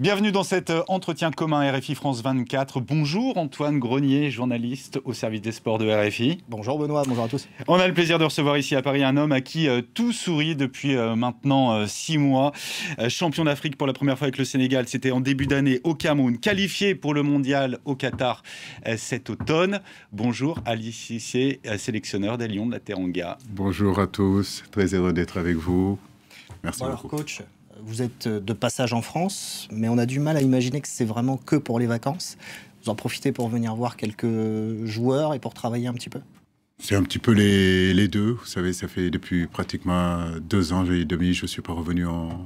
Bienvenue dans cet euh, entretien commun RFI France 24. Bonjour Antoine Grenier, journaliste au service des sports de RFI. Bonjour Benoît, bonjour à tous. On a le plaisir de recevoir ici à Paris un homme à qui euh, tout sourit depuis euh, maintenant six mois. champion d'Afrique pour la première fois avec le Sénégal, c'était en début d'année au Cameroun. Qualifié pour le mondial au Qatar cet automne. Bonjour Ali sélectionneur des Lions de la Teranga. Bonjour à tous, très heureux d'être avec vous. Merci beaucoup. Alors coach, vous êtes euh, de passage en France, mais on a du mal à imaginer que c'est vraiment que pour les vacances. Vous en profitez pour venir voir quelques joueurs et pour travailler un petit peu c'est un petit peu les, deux. Vous savez, ça fait depuis pratiquement deux ans et demi, je ne suis pas revenu en,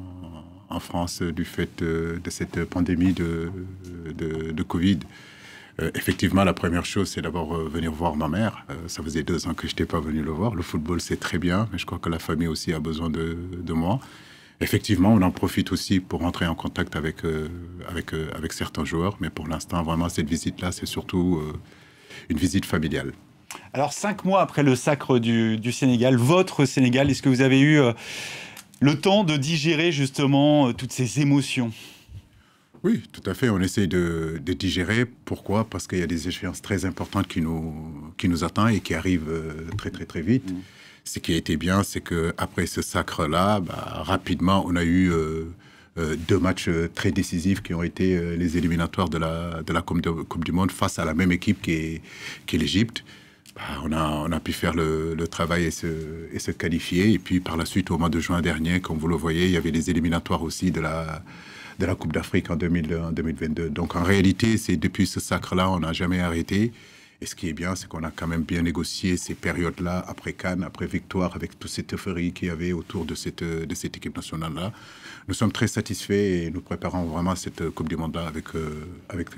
France euh, du fait euh, de, cette pandémie de, de, Covid. effectivement, la première chose, c'est d'abord venir voir ma mère. ça faisait deux ans que je n'étais pas venu le voir. Le football, c'est très bien, mais je crois que la famille aussi a besoin de, de moi. Effectivement, on en profite aussi pour rentrer en contact avec, euh, euh, avec, certains joueurs, mais pour l'instant, vraiment, cette visite-là, c'est surtout euh, une visite familiale. Alors, cinq mois après le sacre du, Sénégal, votre Sénégal, est-ce que vous avez eu le temps de digérer justement toutes ces émotions Oui, tout à fait. On essaye de, digérer. Pourquoi Parce qu'il y a des échéances très importantes qui nous, qui nous attendent et qui arrivent très, très, très vite. Mm. Ce qui a été bien, c'est que après ce sacre-là, bah, rapidement, on a eu euh, euh, deux matchs euh, très décisifs qui ont été les éliminatoires de la, Coupe, du Monde face à la même équipe qui est, l'Égypte. Bah, on, a, pu faire le, travail et se, qualifier. Et puis par la suite, au mois de juin dernier, comme vous le voyez, il y avait les éliminatoires aussi de la, Coupe d'Afrique en, en, 2022. Donc en réalité, c'est depuis ce sacre-là, on n'a jamais arrêté. Et ce qui est bien, c'est qu'on a quand même bien négocié ces périodes-là, après Cannes, après victoire, avec toute cette euphorie qu'il y avait autour de cette, équipe nationale-là. Nous sommes très satisfaits et nous préparons vraiment cette euh, Coupe du Monde-là avec, euh,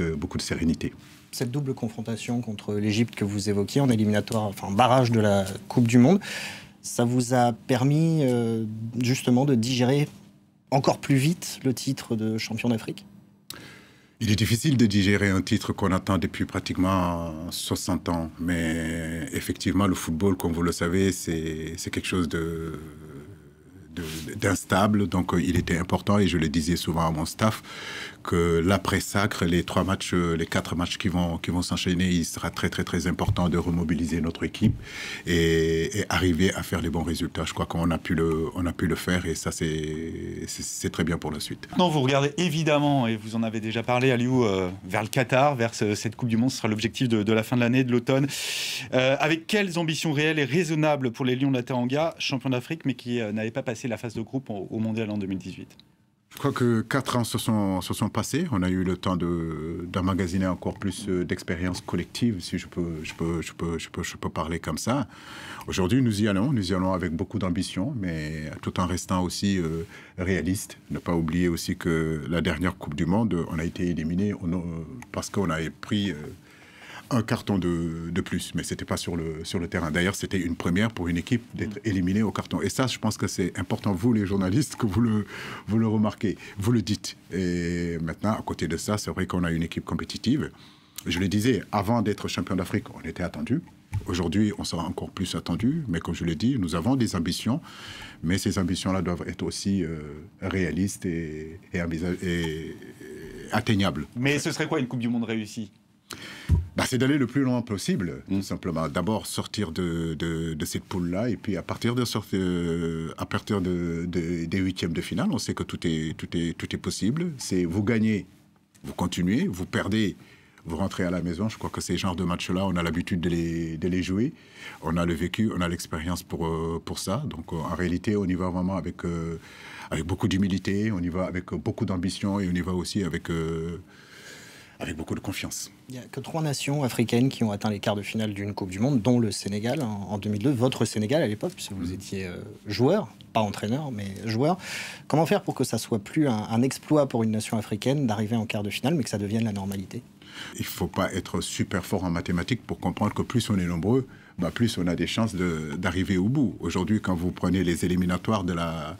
euh, beaucoup de sérénité cette double confrontation contre l'Égypte que vous évoquiez en éliminatoire, enfin barrage de la Coupe du Monde, ça vous a permis justement de digérer encore plus vite le titre de champion d'Afrique il est difficile de digérer un titre qu'on attend depuis pratiquement 60 ans, mais effectivement, le football, comme vous le savez, c'est quelque chose de, d'instable. Donc euh, il était important, et je le disais souvent à mon staff, que l'après-sacre, les trois matchs, euh, les quatre matchs qui vont, qui vont s'enchaîner, il sera très très très important de remobiliser notre équipe et, arriver à faire les bons résultats. Je crois qu'on a, pu le, on a pu le faire et ça c'est très bien pour la suite. Non, vous regardez évidemment, et vous en avez déjà parlé Aliou, euh, vers le Qatar, vers cette Coupe du Monde, ce sera l'objectif de, la fin de l'année, de l'automne. avec quelles ambitions réelles et raisonnables pour les Lions de la Teranga, champion d'Afrique, mais qui n'avaient pas passé la phase de groupe au mondial en 2018. Je crois que quatre ans se sont, se sont passés. On a eu le temps d'emmagasiner encore plus euh, d'expérience collective, si je peux, je, peux, je, peux, je, peux, je peux parler comme ça. Aujourd'hui, nous y allons. Nous y allons avec beaucoup d'ambition, mais tout en restant aussi euh, réaliste. Ne pas oublier aussi que la dernière Coupe du Monde, on a été éliminé euh, parce qu'on avait pris un carton de, de plus, mais c'était pas sur le, sur le terrain. D'ailleurs, c'était une première pour une équipe d'être mm. éliminée au carton. Et ça, je pense que c'est important, vous les journalistes, que vous le, vous le remarquez, vous le dites. Et maintenant, à côté de ça, c'est vrai qu'on a une équipe compétitive. Je le disais, avant d'être champion d'Afrique, on était attendu. Aujourd'hui, on sera encore plus attendu, mais comme je l'ai dit, nous avons des ambitions, mais ces ambitions-là doivent être aussi euh, réalistes et, atteignables. Mais ce serait quoi une Coupe du Monde réussie bah, c'est d'aller le plus loin possible, tout mm. simplement. D'abord sortir de, cette poule-là, et puis à partir, de euh, à partir des huitièmes de finale, on sait que tout est, tout est, tout est possible. C'est vous gagnez, vous continuez, vous perdez, vous rentrez à la maison. Je crois que ces genres de matchs-là, on a l'habitude de les, jouer. On a le vécu, on a l'expérience pour, euh, pour ça. Donc euh, en réalité, on y va vraiment avec, avec beaucoup d'humilité, on y va avec beaucoup d'ambition et on y va aussi avec beaucoup de confiance. Il n'y a que trois nations africaines qui ont atteint les quarts de finale d'une Coupe du Monde, dont le Sénégal hein, en 2002, votre Sénégal à l'époque, puisque vous mm-hmm. étiez euh, joueur, pas entraîneur, mais joueur. Comment faire pour que ça soit plus un, un exploit pour une nation africaine d'arriver en quart de finale, mais que ça devienne la normalité Il ne faut pas être super fort en mathématiques pour comprendre que plus on est nombreux, bah, plus on a des chances d'arriver au bout. Aujourd'hui, quand vous prenez les éliminatoires de la,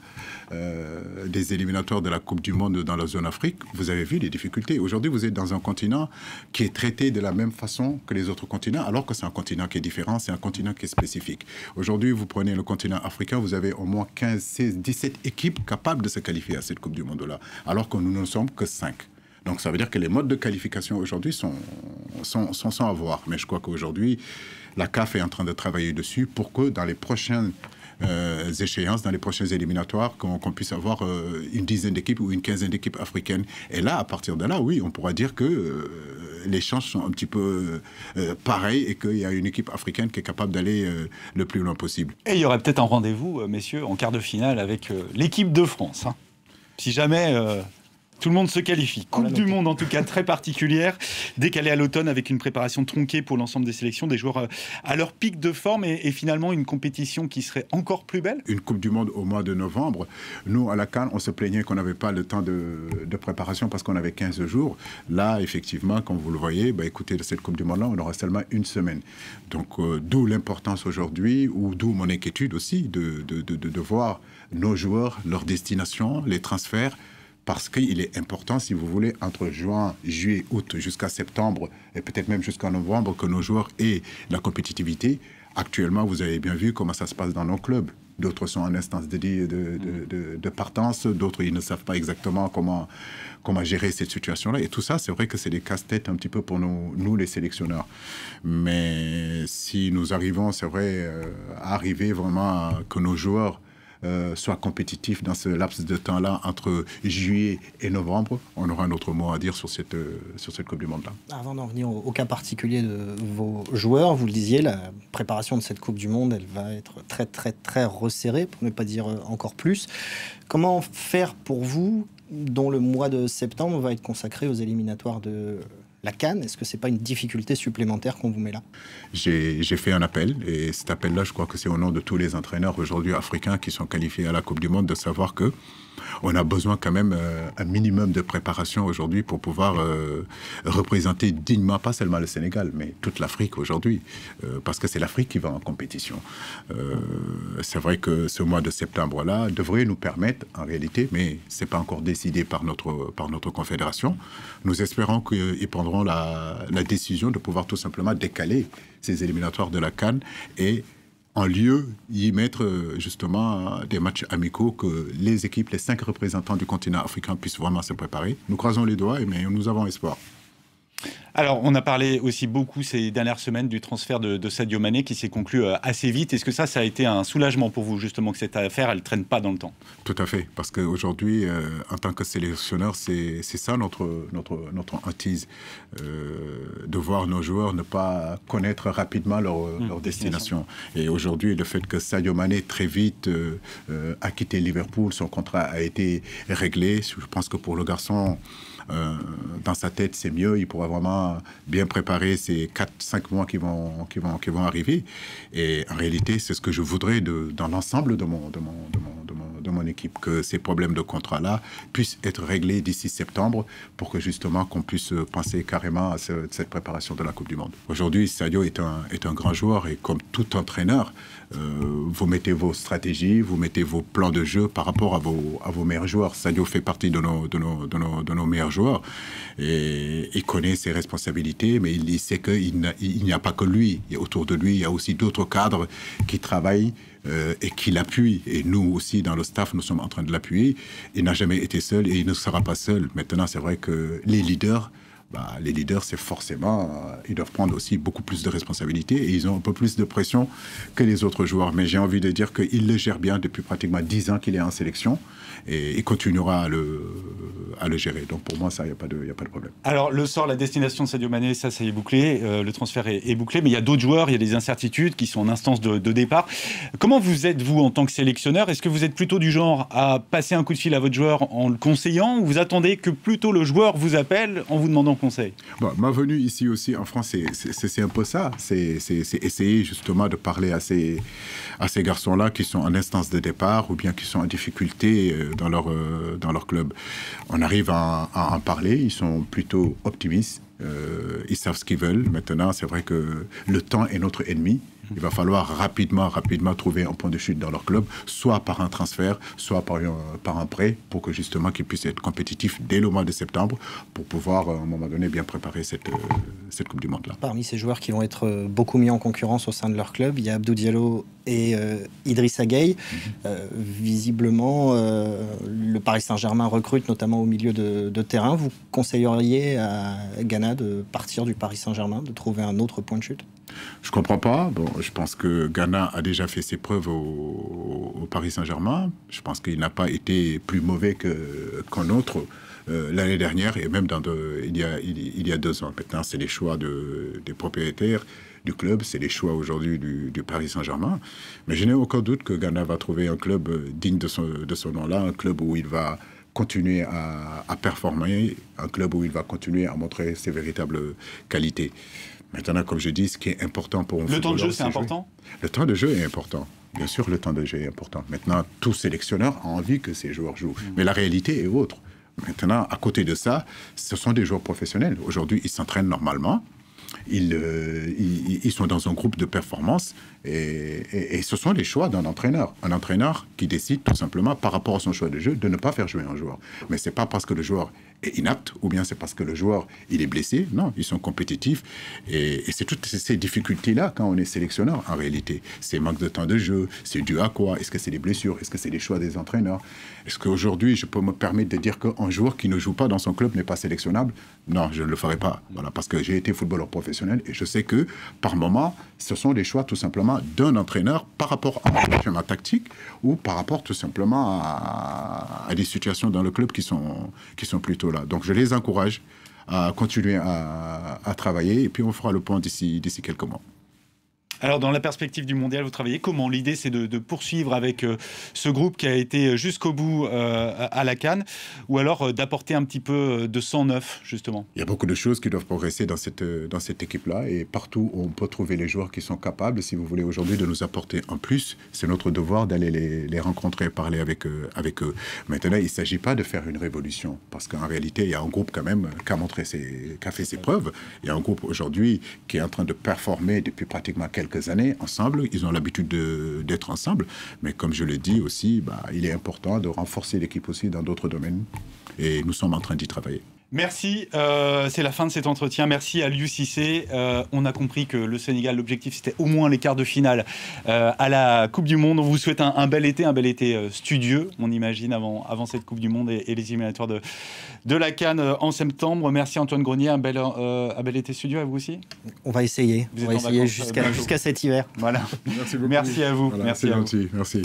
euh, des éliminatoires de la Coupe du Monde dans la zone Afrique, vous avez vu les difficultés. Aujourd'hui, vous êtes dans un continent qui est traité de la même façon que les autres continents, alors que c'est un continent qui est différent, c'est un continent qui est spécifique. Aujourd'hui, vous prenez le continent africain, vous avez au moins 15, 16, 17 équipes capables de se qualifier à cette Coupe du Monde-là, alors que nous ne sommes que 5. Donc ça veut dire que les modes de qualification aujourd'hui sont, sont, sans avoir. Mais je crois qu'aujourd'hui, la CAF est en train de travailler dessus pour que dans les prochaines euh, échéances, dans les prochaines éliminatoires, qu'on puisse avoir euh, une dizaine d'équipes ou une quinzaine d'équipes africaines. Et là, à partir de là, oui, on pourra dire que euh, les chances sont un petit peu pareilles et qu'il y a une équipe africaine qui est capable d'aller le plus loin possible. Et il y aurait peut-être un rendez-vous, messieurs, en quart de finale avec l'équipe de France. Hein. Si jamais tout le monde se qualifie. Coupe du Monde en tout cas très particulière, décalée à l'automne avec une préparation tronquée pour l'ensemble des sélections, des joueurs euh, à leur pic de forme et, finalement une compétition qui serait encore plus belle. Une Coupe du Monde au mois de novembre. Nous, à la Cannes, on se plaignait qu'on n'avait pas le temps de, préparation parce qu'on avait 15 jours. Là, effectivement, comme vous le voyez, bah, écoutez, cette Coupe du Monde-là, on aura seulement une semaine. Donc, euh, d'où l'importance aujourd'hui, ou d'où mon inquiétude aussi de, de, de voir nos joueurs, leur destination, les transferts parce qu'il est important, si vous voulez, entre juin, juillet, août, jusqu'à septembre, et peut-être même jusqu'en novembre, que nos joueurs aient la compétitivité. Actuellement, vous avez bien vu comment ça se passe dans nos clubs. D'autres sont en instance de, de, partance, d'autres ils ne savent pas exactement comment, comment gérer cette situation-là. Et tout ça, c'est vrai que c'est des casse-têtes un petit peu pour nous, nous, les sélectionneurs. Mais si nous arrivons, c'est vrai, euh, arriver vraiment que nos joueurs euh, soit compétitif dans ce laps de temps-là entre juillet et novembre. On aura un autre mot à dire sur cette, euh, sur cette Coupe du Monde-là. Avant d'en venir au, au, cas particulier de vos joueurs, vous le disiez, la préparation de cette Coupe du Monde, elle va être très très très resserrée, pour ne pas dire euh, encore plus. Comment faire pour vous dont le mois de septembre va être consacré aux éliminatoires de la canne, Est-ce que ce n'est pas une difficulté supplémentaire qu'on vous met là J'ai fait un appel et cet appel-là, je crois que c'est au nom de tous les entraîneurs aujourd'hui africains qui sont qualifiés à la Coupe du Monde de savoir que on a besoin quand même euh, un minimum de préparation aujourd'hui pour pouvoir euh, représenter dignement, pas seulement le Sénégal, mais toute l'Afrique aujourd'hui, euh, parce que c'est l'Afrique qui va en compétition. c'est vrai que ce mois de septembre-là devrait nous permettre, en réalité, mais ce c'est pas encore décidé par notre, par notre confédération, nous espérons qu'ils prendront la, la décision de pouvoir tout simplement décaler ces éliminatoires de la Cannes et en lieu y mettre euh, justement euh, des matchs amicaux, que les équipes, les cinq représentants du continent africain puissent vraiment se préparer. Nous croisons les doigts, mais nous avons espoir. Alors, on a parlé aussi beaucoup ces dernières semaines du transfert de, Sadio Mané qui s'est conclu euh, assez vite. Est-ce que ça, ça a été un soulagement pour vous, justement, que cette affaire, elle ne traîne pas dans le temps Tout à fait, parce qu'aujourd'hui, euh, en tant que sélectionneur, c'est ça notre, notre, notre hantise, euh, de voir nos joueurs ne pas connaître rapidement leur, mmh, destination. Et aujourd'hui, le fait que Sadio Mané, très vite, a quitté Liverpool, son contrat a été réglé, je pense que pour le garçon, dans sa tête, c'est mieux, il pourra vraiment bien préparé ces 4-5 mois qui vont, qui, vont, qui vont arriver. Et en réalité, c'est ce que je voudrais dans l'ensemble de mon, de mon, de mon mon équipe, que ces problèmes de contrat-là puissent être réglés d'ici septembre pour que justement qu'on puisse euh, penser carrément à cette préparation de la Coupe du Monde. Aujourd'hui, Sadio est un, est un grand joueur et comme tout entraîneur, euh, vous mettez vos stratégies, vous mettez vos plans de jeu par rapport à vos, à vos meilleurs joueurs. Sadio fait partie de nos, de nos, de nos, de nos meilleurs joueurs et il connaît ses responsabilités, mais il, sait qu'il n'y a, a pas que lui. Et autour de lui, il y a aussi d'autres cadres qui travaillent euh, et qui l'appuie, et nous aussi dans le staff, nous sommes en train de l'appuyer, il n'a jamais été seul et il ne sera pas seul. Maintenant, c'est vrai que les leaders bah, les leaders, c'est forcément, euh, ils doivent prendre aussi beaucoup plus de responsabilités et ils ont un peu plus de pression que les autres joueurs. Mais j'ai envie de dire qu'il le gère bien depuis pratiquement 10 ans qu'il est en sélection et il continuera à le, à le gérer. Donc pour moi, ça, il n'y a, pas de, a pas de problème. Alors le sort, la destination de Sadio Mané, ça, ça y est bouclé, euh, le transfert est, bouclé, mais il y a d'autres joueurs, il y a des incertitudes qui sont en instance de, de départ. Comment vous êtes-vous en tant que sélectionneur Est-ce que vous êtes plutôt du genre à passer un coup de fil à votre joueur en le conseillant ou vous attendez que plutôt le joueur vous appelle en vous demandant Ma venue ici aussi en France, c'est un peu ça. C'est essayer justement de parler à ces, à ces garçons-là qui sont en instance de départ ou bien qui sont en difficulté euh, dans leur, euh, dans leur club. On arrive à, en parler, ils sont plutôt optimistes. Euh, ils savent ce qu'ils veulent. Maintenant, c'est vrai que le temps est notre ennemi. Il va falloir rapidement, rapidement trouver un point de chute dans leur club, soit par un transfert, soit par, un, prêt, pour que justement qu'ils puissent être compétitifs dès le mois de septembre, pour pouvoir, euh, à un moment donné, bien préparer euh, cette, Coupe du Monde-là. Parmi ces joueurs qui vont être euh, beaucoup mis en concurrence au sein de leur club, il y a Abdou Diallo et euh, Idrissa mhm. visiblement, le Paris Saint-Germain recrute notamment au milieu de, terrain. Vous conseilleriez à Ghana de partir du Paris Saint-Germain, de trouver un autre point de chute je ne comprends pas. Bon, je pense que Ghana a déjà fait ses preuves au, Paris Saint-Germain. Je pense qu'il n'a pas été plus mauvais qu'un autre euh, l'année dernière et même dans il, y a, deux ans. Maintenant, c'est les choix des propriétaires du club, c'est les choix aujourd'hui du, Paris Saint-Germain. Mais je n'ai aucun doute que Ghana va trouver un club euh, digne de son, nom-là, un club où il va continuer à, performer, un club où il va continuer à montrer ses véritables qualités. Maintenant, comme je dis, ce qui est important pour Le temps de jeu, c'est important Le temps de jeu est important. Bien sûr, le temps de jeu est important. Maintenant, tout sélectionneur a envie que ses joueurs jouent. Mm. Mais la réalité est autre. Maintenant, à côté de ça, ce sont des joueurs professionnels. Aujourd'hui, ils s'entraînent normalement. Ils, euh, ils, sont dans un groupe de performance et, ce sont les choix d'un entraîneur. Un entraîneur qui décide tout simplement par rapport à son choix de jeu de ne pas faire jouer un joueur. Mais c'est pas parce que le joueur inapte, ou bien c'est parce que le joueur, il est blessé. Non, ils sont compétitifs. Et, c'est toutes ces difficultés-là quand on est sélectionneur, en réalité. C'est manque de temps de jeu, c'est dû à quoi Est-ce que c'est des blessures Est-ce que c'est des choix des entraîneurs Est-ce qu'aujourd'hui, je peux me permettre de dire qu'un joueur qui ne joue pas dans son club n'est pas sélectionnable Non, je ne le ferai pas. Voilà, parce que j'ai été footballeur professionnel et je sais que, par moment, ce sont des choix tout simplement d'un entraîneur par rapport à ma tactique ou par rapport tout simplement à, à des situations dans le club qui sont, qui sont plutôt donc je les encourage à continuer à, travailler et puis on fera le point d'ici quelques mois. Alors, dans la perspective du mondial, vous travaillez comment L'idée, c'est de, poursuivre avec euh, ce groupe qui a été jusqu'au bout euh, à la Cannes, ou alors euh, d'apporter un petit peu de sang neuf, justement Il y a beaucoup de choses qui doivent progresser dans cette, dans cette équipe-là, et partout on peut trouver les joueurs qui sont capables, si vous voulez, aujourd'hui, de nous apporter en plus, c'est notre devoir d'aller les, les, rencontrer, parler avec, avec eux. Maintenant, il ne s'agit pas de faire une révolution, parce qu'en réalité, il y a un groupe quand même qui a, montré ses, qui a fait ses preuves. Il y a un groupe aujourd'hui qui est en train de performer depuis pratiquement quelques quelques années ensemble. Ils ont l'habitude d'être ensemble. Mais comme je l'ai dit aussi, bah, il est important de renforcer l'équipe aussi dans d'autres domaines. Et nous sommes en train d'y travailler. Merci, euh, c'est la fin de cet entretien. Merci à Liu euh, on a compris que le Sénégal, l'objectif, c'était au moins les quarts de finale euh, à la Coupe du Monde. On vous souhaite un, bel été, un bel été studieux, on imagine, avant, avant cette Coupe du Monde et, les éliminatoires de, de la Cannes en septembre. Merci Antoine Grenier, un bel, un bel été studieux à vous aussi. On va essayer, on va essayer jusqu'à cet hiver. Merci beaucoup. Merci à vous. merci, à vous. merci.